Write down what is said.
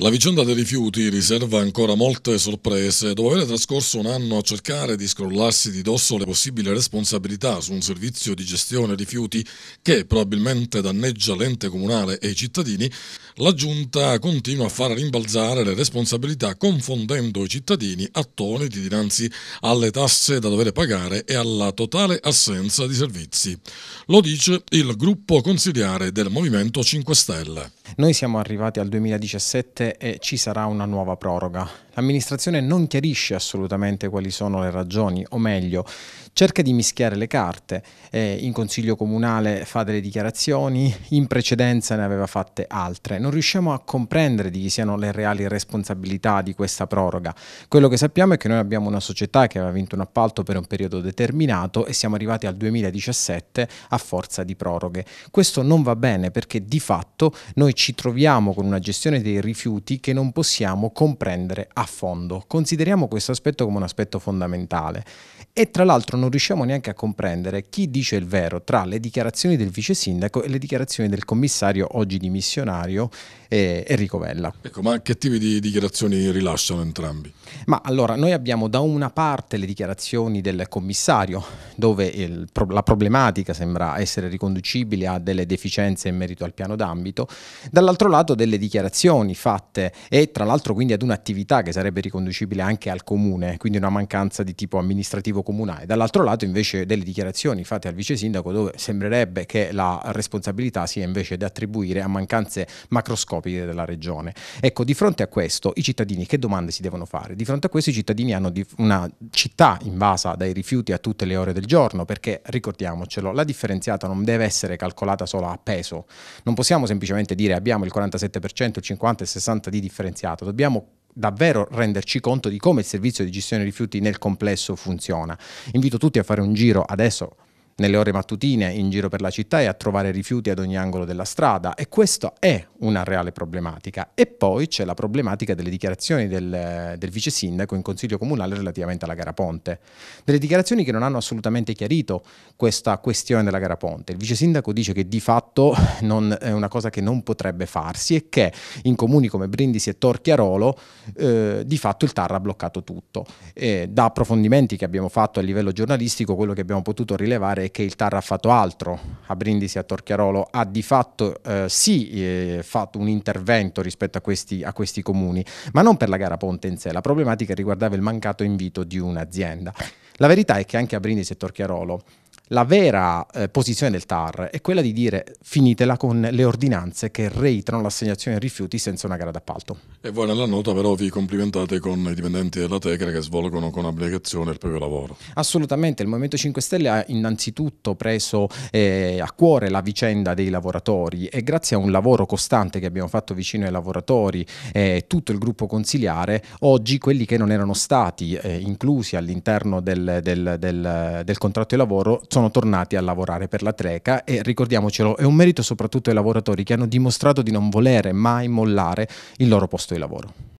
La vicenda dei rifiuti riserva ancora molte sorprese. Dopo aver trascorso un anno a cercare di scrollarsi di dosso le possibili responsabilità su un servizio di gestione rifiuti che probabilmente danneggia l'ente comunale e i cittadini, la Giunta continua a far rimbalzare le responsabilità confondendo i cittadini attoniti dinanzi alle tasse da dover pagare e alla totale assenza di servizi. Lo dice il gruppo consigliare del Movimento 5 Stelle. Noi siamo arrivati al 2017 e ci sarà una nuova proroga l'amministrazione non chiarisce assolutamente quali sono le ragioni, o meglio, cerca di mischiare le carte. Eh, in consiglio comunale fa delle dichiarazioni, in precedenza ne aveva fatte altre. Non riusciamo a comprendere di chi siano le reali responsabilità di questa proroga. Quello che sappiamo è che noi abbiamo una società che aveva vinto un appalto per un periodo determinato e siamo arrivati al 2017 a forza di proroghe. Questo non va bene perché di fatto noi ci troviamo con una gestione dei rifiuti che non possiamo comprendere a fondo. Consideriamo questo aspetto come un aspetto fondamentale e tra l'altro non riusciamo neanche a comprendere chi dice il vero tra le dichiarazioni del vice sindaco e le dichiarazioni del commissario oggi dimissionario eh, Enrico Vella. Ecco, ma che tipi di dichiarazioni rilasciano entrambi? Ma allora, noi abbiamo da una parte le dichiarazioni del commissario, dove il, la problematica sembra essere riconducibile a delle deficienze in merito al piano d'ambito, dall'altro lato delle dichiarazioni fatte e tra l'altro quindi ad un'attività che sarebbe riconducibile anche al comune, quindi una mancanza di tipo amministrativo comunale. Dall'altro lato invece delle dichiarazioni fatte al vice sindaco dove sembrerebbe che la responsabilità sia invece da attribuire a mancanze macroscopiche della regione. Ecco, di fronte a questo i cittadini che domande si devono fare? Di fronte a questo i cittadini hanno una città invasa dai rifiuti a tutte le ore del giorno, perché ricordiamocelo, la differenziata non deve essere calcolata solo a peso, non possiamo semplicemente dire abbiamo il 47%, il 50% e il 60% di differenziato, dobbiamo davvero renderci conto di come il servizio di gestione rifiuti nel complesso funziona. Invito tutti a fare un giro adesso nelle ore mattutine in giro per la città e a trovare rifiuti ad ogni angolo della strada e questa è una reale problematica. E poi c'è la problematica delle dichiarazioni del, del vice sindaco in consiglio comunale relativamente alla gara ponte, delle dichiarazioni che non hanno assolutamente chiarito questa questione della gara ponte. Il vice sindaco dice che di fatto è una cosa che non potrebbe farsi e che in comuni come Brindisi e Torchiarolo eh, di fatto il TAR ha bloccato tutto. E da approfondimenti che abbiamo fatto a livello giornalistico quello che abbiamo potuto rilevare è è che il TAR ha fatto altro, a Brindisi e a Torchiarolo ha di fatto eh, sì eh, fatto un intervento rispetto a questi, a questi comuni, ma non per la gara ponte in sé, la problematica riguardava il mancato invito di un'azienda. La verità è che anche a Brindisi e Torchiarolo la vera eh, posizione del TAR è quella di dire finitela con le ordinanze che reiterano l'assegnazione ai rifiuti senza una gara d'appalto. E voi nella nota però vi complimentate con i dipendenti della Tecra che svolgono con abnegazione il proprio lavoro. Assolutamente, il Movimento 5 Stelle ha innanzitutto preso eh, a cuore la vicenda dei lavoratori e grazie a un lavoro costante che abbiamo fatto vicino ai lavoratori e eh, tutto il gruppo consiliare, oggi quelli che non erano stati eh, inclusi all'interno del, del, del, del contratto di lavoro sono tornati a lavorare per la Treca e ricordiamocelo è un merito soprattutto ai lavoratori che hanno dimostrato di non volere mai mollare il loro posto di lavoro.